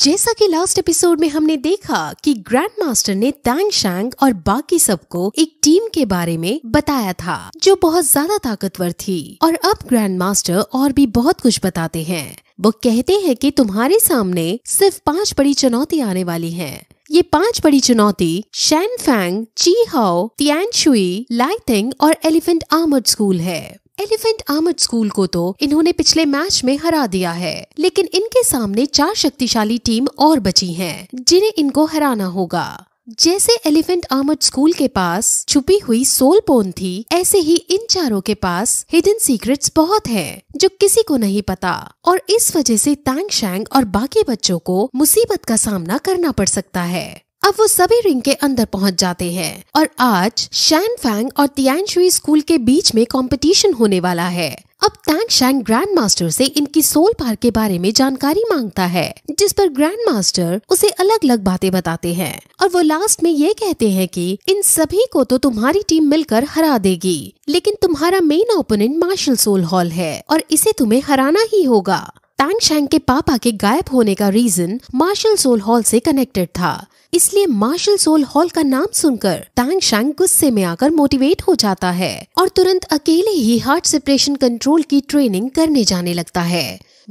जैसा कि last episode में हमने देखा कि ग्रैंड मास्टर ने तैंग शैंग और बाकी सबको एक टीम के बारे में बताया था जो बहुत ज्यादा ताकतवर थी और अब ग्रैंड मास्टर और भी बहुत कुछ बताते हैं वो कहते हैं कि तुम्हारे सामने सिर्फ पांच बड़ी चुनौती आने वाली है ये पांच बड़ी चुनौती शैन Fang Chi Hao Tian Shui lighting और एलिफेंट आर्मर्ड स्कूल है एलिफेंट आमद स्कूल को तो इन्होंने पिछले मैच में हरा दिया है लेकिन इनके सामने चार शक्तिशाली टीम और बची हैं, जिन्हें इनको हराना होगा जैसे एलिफेंट आमद स्कूल के पास छुपी हुई सोल पोन थी ऐसे ही इन चारों के पास हिडन सीक्रेट्स बहुत हैं जो किसी को नहीं पता और इस वजह से तैंग शैंग और बाकी बच्चों को मुसीबत का सामना करना पड़ सकता है अब वो सभी रिंग के अंदर पहुंच जाते हैं और आज शैन फैंग और शुई स्कूल के बीच में कंपटीशन होने वाला है अब टैंग शैंग ग्रैंड मास्टर से इनकी सोल पार के बारे में जानकारी मांगता है जिस पर ग्रैंड मास्टर उसे अलग अलग बातें बताते हैं और वो लास्ट में ये कहते हैं कि इन सभी को तो तुम्हारी टीम मिलकर हरा देगी लेकिन तुम्हारा main opponent martial soul hall है और इसे तुम्हें हराना ही होगा टैंग शैंग के पापा के गायब होने का रीजन मार्शल सोल हॉल से कनेक्टेड था इसलिए मार्शल सोल हॉल का नाम सुनकर टैंग शांग गुस्से में आकर मोटिवेट हो जाता है और तुरंत अकेले ही हार्ट सेपरेशन कंट्रोल की ट्रेनिंग करने जाने लगता है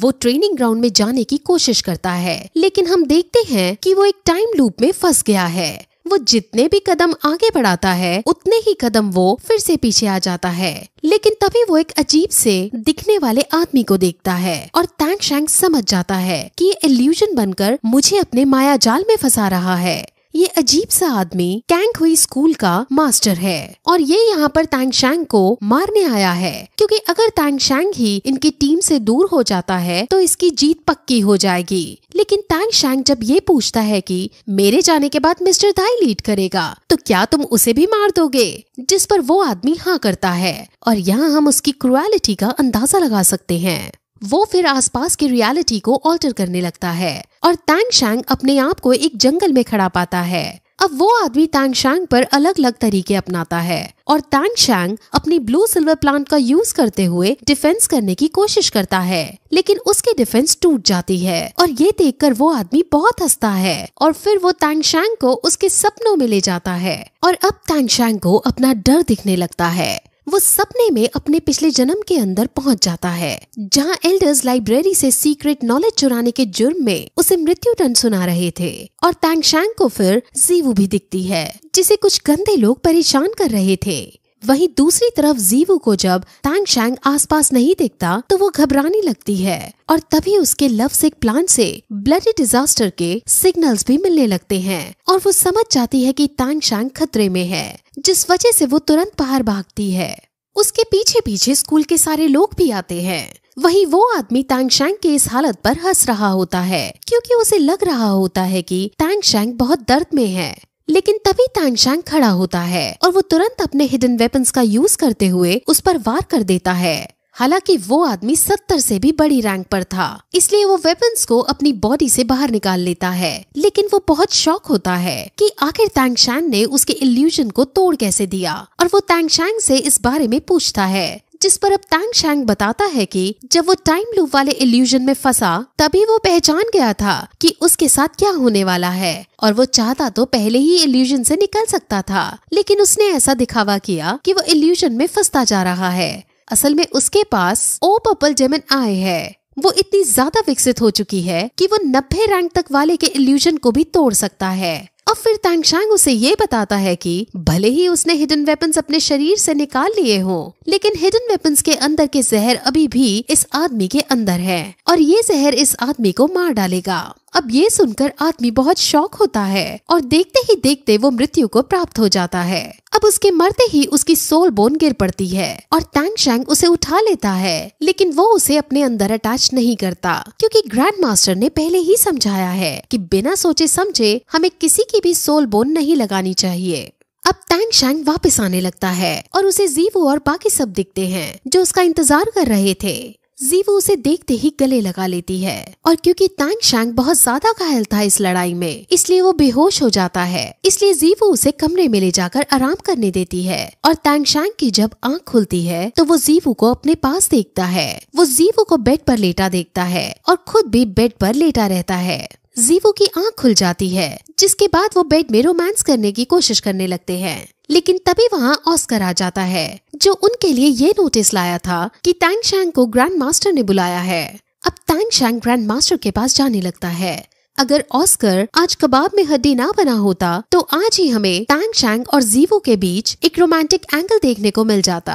वो ट्रेनिंग ग्राउंड में जाने की कोशिश करता है लेकिन हम देखते हैं कि वो एक टाइम लूप में फंस गया है वो जितने भी कदम आगे बढ़ाता है उतने ही कदम वो फिर से पीछे आ जाता है लेकिन तभी वो एक अजीब से दिखने वाले आदमी को देखता है और तैंग शैंग समझ जाता है कि ये एल्यूजन बनकर मुझे अपने माया जाल में फंसा रहा है ये अजीब सा आदमी कैंक हुई स्कूल का मास्टर है और ये यहाँ पर तैंगशैंग को मारने आया है क्योंकि अगर तैंगशैंग ही इनकी टीम से दूर हो जाता है तो इसकी जीत पक्की हो जाएगी लेकिन शैंग जब ये पूछता है कि मेरे जाने के बाद मिस्टर दाई लीड करेगा तो क्या तुम उसे भी मार दोगे जिस पर वो आदमी हाँ करता है और यहाँ हम उसकी क्रुएलिटी का अंदाजा लगा सकते हैं वो फिर आसपास की रियलिटी को ऑल्टर करने लगता है और तैंग अपने आप को एक जंगल में खड़ा पाता है अब वो आदमी तैंग पर अलग अलग तरीके अपनाता है और तैंग अपनी ब्लू सिल्वर प्लांट का यूज करते हुए डिफेंस करने की कोशिश करता है लेकिन उसकी डिफेंस टूट जाती है और ये देखकर वो आदमी बहुत हंसता है और फिर वो तैंग को उसके सपनों में ले जाता है और अब तैंग को अपना डर दिखने लगता है वो सपने में अपने पिछले जन्म के अंदर पहुंच जाता है जहां एल्डर्स लाइब्रेरी से सीक्रेट नॉलेज चुराने के जुर्म में उसे मृत्यु दंड सुना रहे थे और तैंगशैंग को फिर जीवू भी दिखती है जिसे कुछ गंदे लोग परेशान कर रहे थे वहीं दूसरी तरफ जीवू को जब तैंग शैंग आसपास नहीं देखता तो वो घबराने लगती है और तभी उसके लव सिक प्लांट से ब्लडी डिजास्टर के सिग्नल्स भी मिलने लगते हैं और वो समझ जाती है कि तैंग शैंग खतरे में है जिस वजह से वो तुरंत बाहर भागती है उसके पीछे पीछे स्कूल के सारे लोग भी आते हैं वही वो आदमी तैंगशैंग के इस हालत पर हंस रहा होता है क्योंकि उसे लग रहा होता है कि तैंगशैंग बहुत दर्द में है लेकिन तभी तानशांग खड़ा होता है और वो तुरंत अपने हिडन वेपन्स का यूज करते हुए उस पर वार कर देता है हालांकि वो आदमी सत्तर से भी बड़ी रैंक पर था इसलिए वो वेपन्स को अपनी बॉडी से बाहर निकाल लेता है लेकिन वो बहुत शॉक होता है कि आखिर तैंगशांग ने उसके इल्यूजन को तोड़ कैसे दिया और वो तैंगशांग से इस बारे में पूछता है जिस पर अब तैंग शैंग बताता है कि जब वो टाइम लूप वाले इल्यूजन में फंसा तभी वो पहचान गया था कि उसके साथ क्या होने वाला है और वो चाहता तो पहले ही इल्यूजन से निकल सकता था लेकिन उसने ऐसा दिखावा किया कि वो इल्यूजन में फंसता जा रहा है असल में उसके पास ओ पर्पल जेमन आए है वो इतनी ज्यादा विकसित हो चुकी है कि वो नब्बे रैंक तक वाले के इल्यूजन को भी तोड़ सकता है और फिर तैंगशांग उसे ये बताता है कि भले ही उसने हिडन वेपन्स अपने शरीर से निकाल लिए हों लेकिन हिडन वेपन्स के अंदर के जहर अभी भी इस आदमी के अंदर है और ये जहर इस आदमी को मार डालेगा अब ये सुनकर आदमी बहुत शौक होता है और देखते ही देखते वो मृत्यु को प्राप्त हो जाता है अब उसके मरते ही उसकी सोल बोन गिर पड़ती है और टैंग शैंग उसे उठा लेता है लेकिन वो उसे अपने अंदर अटैच नहीं करता क्योंकि ग्रैंड मास्टर ने पहले ही समझाया है कि बिना सोचे समझे हमें किसी की भी सोल बोन नहीं लगानी चाहिए अब टैंग शैंग वापस आने लगता है और उसे जीवो और बाकी सब दिखते हैं जो उसका इंतजार कर रहे थे जीवू उसे देखते ही गले लगा लेती है और क्योंकि तांग शांग बहुत ज्यादा घायल था इस लड़ाई में इसलिए वो बेहोश हो जाता है इसलिए जीवू उसे कमरे में ले जाकर आराम करने देती है और तांग शांग की जब आंख खुलती है तो वो जीवू को अपने पास देखता है वो जीवो को बेड पर लेटा देखता है और खुद भी बेड पर लेटा रहता है जीवू की आंख खुल जाती है जिसके बाद वो बेड में रोमांस करने की कोशिश करने लगते हैं लेकिन तभी वहाँ ऑस्कर आ जाता है जो उनके लिए ये नोटिस लाया था कि टैंग शैंग को ग्रैंड मास्टर ने बुलाया है अब टैंग शैंग ग्रैंड मास्टर के पास जाने लगता है अगर ऑस्कर आज कबाब में हड्डी ना बना होता तो आज ही हमें टैंग शैंग और जीवो के बीच एक रोमांटिक एंगल देखने को मिल जाता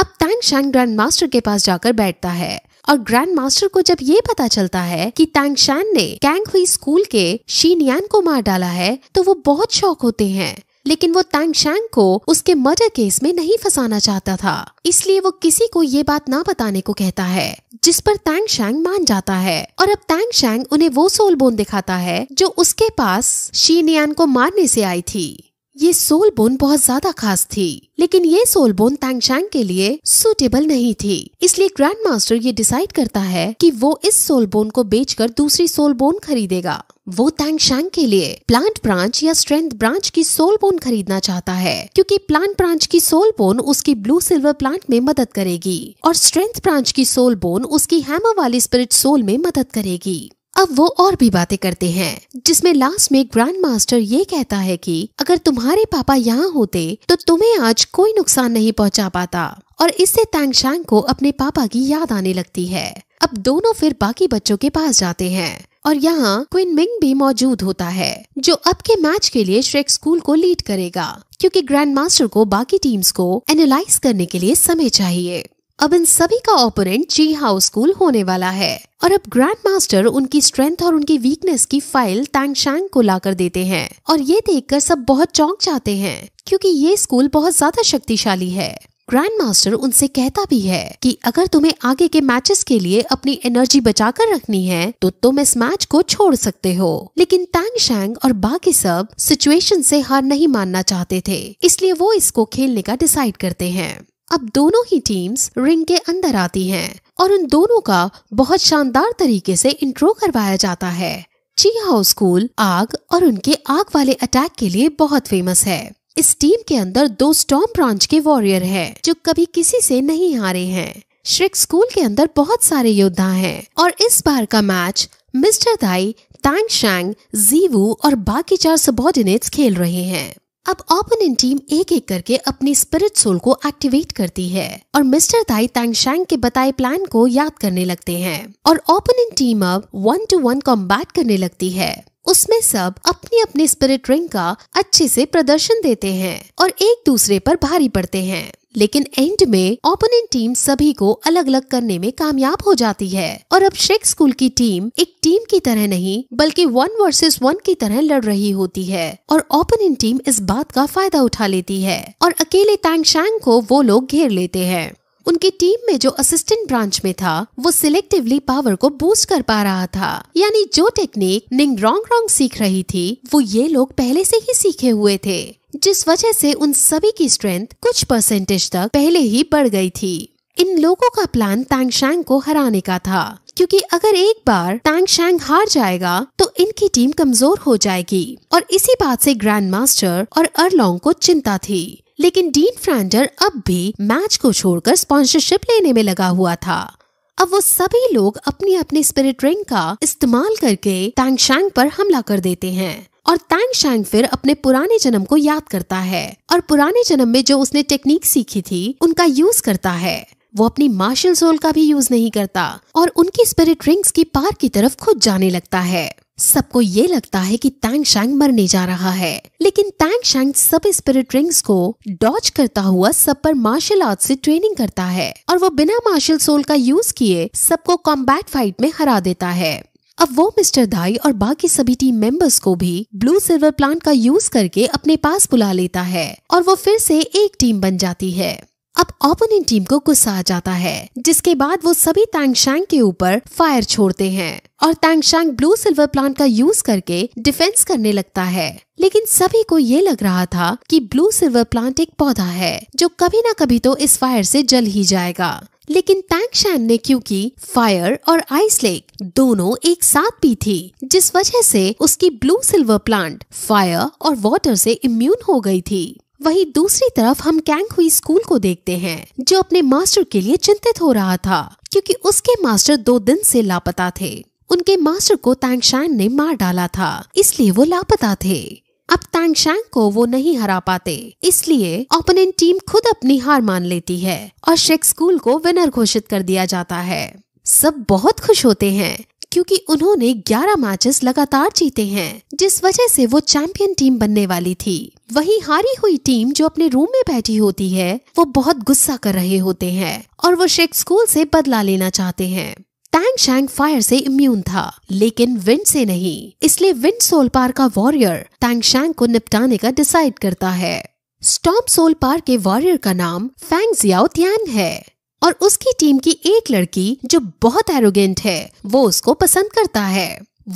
अब टैंग शैंग ग्रैंड मास्टर के पास जाकर बैठता है और ग्रैंड मास्टर को जब ये पता चलता है कि टैंग शैन ने कैंग हुई स्कूल के शीनियान को मार डाला है तो वो बहुत शौक होते हैं लेकिन वो तैंग शैंग को उसके मर्डर केस में नहीं फंसाना चाहता था इसलिए वो किसी को ये बात ना बताने को कहता है जिस पर तैंग शैंग मान जाता है और अब तैंग शैंग उन्हें वो सोलबोन दिखाता है जो उसके पास शीनियान को मारने से आई थी ये सोल बोन बहुत ज्यादा खास थी लेकिन ये सोल बोन तैंगशांग के लिए सुटेबल नहीं थी इसलिए ग्रैंड मास्टर ये डिसाइड करता है कि वो इस सोल बोन को बेचकर दूसरी सोल बोन खरीदेगा वो तैंगशांग के लिए प्लांट ब्रांच या स्ट्रेंथ ब्रांच की सोल बोन खरीदना चाहता है क्योंकि प्लांट ब्रांच की सोल बोन उसकी ब्लू सिल्वर प्लांट में मदद करेगी और स्ट्रेंथ ब्रांच की सोल बोन उसकी हैमर वाली स्पिरिट सोल में मदद करेगी अब वो और भी बातें करते हैं जिसमें लास्ट में ग्रैंड मास्टर ये कहता है कि अगर तुम्हारे पापा यहाँ होते तो तुम्हें आज कोई नुकसान नहीं पहुँचा पाता और इससे तैंग को अपने पापा की याद आने लगती है अब दोनों फिर बाकी बच्चों के पास जाते हैं और यहाँ क्विन मिंग भी मौजूद होता है जो अब के मैच के लिए श्रेक स्कूल को लीड करेगा क्योंकि ग्रैंड मास्टर को बाकी टीम्स को एनालाइज करने के लिए समय चाहिए अब इन सभी का ओपोनेंट जी हाउस स्कूल होने वाला है और अब ग्रैंड मास्टर उनकी स्ट्रेंथ और उनकी वीकनेस की फाइल तैंगशांग को लाकर देते हैं और ये देखकर सब बहुत चौंक जाते हैं क्योंकि ये स्कूल बहुत ज्यादा शक्तिशाली है ग्रैंड मास्टर उनसे कहता भी है कि अगर तुम्हें आगे के मैचेस के लिए अपनी एनर्जी बचाकर रखनी है तो तुम इस मैच को छोड़ सकते हो लेकिन टैंग शैंग और बाकी सब सिचुएशन से हार नहीं मानना चाहते थे इसलिए वो इसको खेलने का डिसाइड करते हैं अब दोनों ही टीम्स रिंग के अंदर आती हैं और उन दोनों का बहुत शानदार तरीके से इंट्रो करवाया जाता है ची हाउ स्कूल आग और उनके आग वाले अटैक के लिए बहुत फेमस है इस टीम के अंदर दो स्टॉम ब्रांच के वॉरियर हैं जो कभी किसी से नहीं हारे हैं श्रिक स्कूल के अंदर बहुत सारे योद्धा हैं और इस बार का match mister Dai Tang Shang Jiwu और बाकी चार सबॉर्डिनेट्स खेल रहे हैं अब ओपोनेंट टीम एक एक करके अपनी स्पिरिट सोल को एक्टिवेट करती है और मिस्टर ताई तांगशांग के बताए प्लान को याद करने लगते हैं और ओपोनेंट टीम अब वन टू वन कॉम्बैट करने लगती है उसमें सब अपने अपने स्पिरिट रिंग का अच्छे से प्रदर्शन देते हैं और एक दूसरे पर भारी पड़ते हैं लेकिन एंड में ओपनिंग टीम सभी को अलग अलग करने में कामयाब हो जाती है और अब शेख स्कूल की टीम एक टीम की तरह नहीं बल्कि वन वर्सेस वन की तरह लड़ रही होती है और ओपनिंग टीम इस बात का फायदा उठा लेती है और अकेले तैंगशांग को वो लोग घेर लेते हैं उनकी टीम में जो असिस्टेंट ब्रांच में था वो सिलेक्टिवली पावर को बूस्ट कर पा रहा था यानी जो टेक्निक निंग रोंग रोंग सीख रही थी वो ये लोग पहले से ही सीखे हुए थे जिस वजह से उन सभी की स्ट्रेंथ कुछ परसेंटेज तक पहले ही बढ़ गई थी इन लोगों का प्लान तांगशांग को हराने का था क्योंकि अगर एक बार तांगशांग हार जाएगा तो इनकी टीम कमजोर हो जाएगी और इसी बात से ग्रैंड मास्टर और अरलोंग को चिंता थी लेकिन डीन फ्रांडर अब भी मैच को छोड़कर स्पॉन्सरशिप लेने में लगा हुआ था अब वो सभी लोग अपनी अपनी स्पिरिट रिंग का इस्तेमाल करके तांगशांग पर हमला कर देते हैं और तैंग शैंग फिर अपने पुराने जन्म को याद करता है और पुराने जन्म में जो उसने टेक्निक सीखी थी उनका यूज करता है वो अपनी मार्शल सोल का भी यूज नहीं करता और उनकी स्पिरिट रिंग्स की पार की तरफ खुद जाने लगता है सबको ये लगता है कि तैंग शैंग मरने जा रहा है लेकिन टैंग शैंग सब स्पिरिट रिंग्स को डॉच करता हुआ सब पर मार्शल आर्ट से ट्रेनिंग करता है और वो बिना मार्शल सोल का यूज किए सबको कॉम्बैट फाइट में हरा देता है अब वो मिस्टर धाई और बाकी सभी टीम मेंबर्स को भी ब्लू सिल्वर प्लांट का यूज करके अपने पास बुला लेता है और वो फिर से एक टीम बन जाती है अब ओपोनेंट टीम को गुस्सा आ जाता है जिसके बाद वो सभी तैंगशांग के ऊपर फायर छोड़ते हैं और तैंगशांग ब्लू सिल्वर प्लांट का यूज करके डिफेंस करने लगता है लेकिन सभी को ये लग रहा था कि ब्लू सिल्वर प्लांट एक पौधा है जो कभी ना कभी तो इस फायर से जल ही जाएगा लेकिन शैन ने क्योंकि फायर और आइस लेक दोनों एक साथ पी थी जिस वजह से उसकी ब्लू सिल्वर प्लांट फायर और वाटर से इम्यून हो गई थी वहीं दूसरी तरफ हम कैंग हुई स्कूल को देखते हैं जो अपने मास्टर के लिए चिंतित हो रहा था क्योंकि उसके मास्टर दो दिन से लापता थे उनके मास्टर को तैंगशैंग ने मार डाला था इसलिए वो लापता थे अब तैंगशैंग को वो नहीं हरा पाते इसलिए ओपोनेंट टीम खुद अपनी हार मान लेती है और शेख स्कूल को विनर घोषित कर दिया जाता है सब बहुत खुश होते हैं क्योंकि उन्होंने 11 मैचेस लगातार जीते हैं जिस वजह से वो चैंपियन टीम बनने वाली थी वहीं हारी हुई टीम जो अपने रूम में बैठी होती है वो बहुत गुस्सा कर रहे होते हैं और वो शेख स्कूल से बदला लेना चाहते हैं टैंग शैंग फायर से इम्यून था लेकिन विंड से नहीं इसलिए विंड सोलपार का वॉरियर टैंग शैंग को निपटाने का डिसाइड करता है स्टॉम सोलपार के वॉरियर का नाम फैंग जियाओ है और उसकी टीम की एक लड़की जो बहुत एरोगेंट है वो उसको पसंद करता है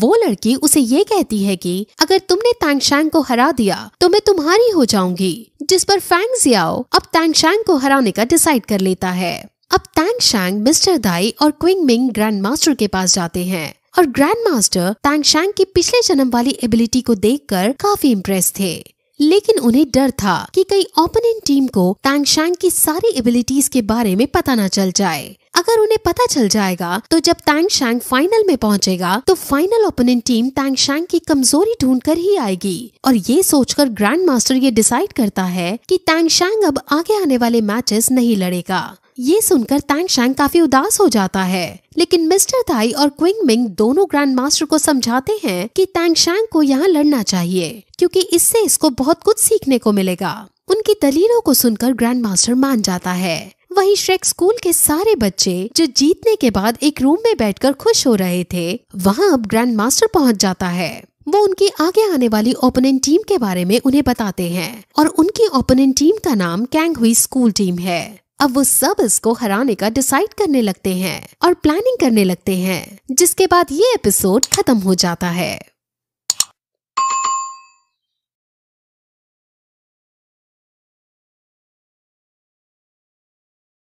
वो लड़की उसे ये कहती है कि अगर तुमने तैंगशैंग को हरा दिया तो मैं तुम्हारी हो जाऊंगी जिस पर फैंग जियाओ अब तैंगशैंग को हराने का डिसाइड कर लेता है अब तैंगशैंग मिस्टर दाई और क्विंग मिंग ग्रैंड मास्टर के पास जाते हैं और ग्रैंड मास्टर तैंगशैंग की पिछले जन्म वाली एबिलिटी को देखकर काफी इम्प्रेस थे लेकिन उन्हें डर था कि कहीं ओपोनेंट टीम को तैंगशांग की सारी एबिलिटीज के बारे में पता न चल जाए अगर उन्हें पता चल जाएगा तो जब तैंग शैंग फाइनल में पहुंचेगा तो final opponent team Tang Shang की कमजोरी ढूंढ कर ही आएगी और ये सोचकर ग्रैंड मास्टर ये डिसाइड करता है कि तैंग शैंग अब आगे आने वाले मैचेस नहीं लड़ेगा ये सुनकर तैंग शैंग काफी उदास हो जाता है लेकिन मिस्टर ताई और क्विंग मिंग दोनों ग्रैंड मास्टर को समझाते हैं कि तैंग शैंग को यहाँ लड़ना चाहिए क्योंकि इससे इसको बहुत कुछ सीखने को मिलेगा उनकी दलीलों को सुनकर ग्रैंड मास्टर मान जाता है वहीं श्रेक स्कूल के सारे बच्चे जो जीतने के बाद एक रूम में बैठकर खुश हो रहे थे वहाँ अब ग्रैंड मास्टर पहुँच जाता है वो उनकी आगे आने वाली ओपनिंग टीम के बारे में उन्हें बताते हैं और उनकी ओपनिंग टीम का नाम कैंग हुई स्कूल टीम है अब वो सब इसको हराने का डिसाइड करने लगते हैं और प्लानिंग करने लगते हैं जिसके बाद ये एपिसोड खत्म हो जाता है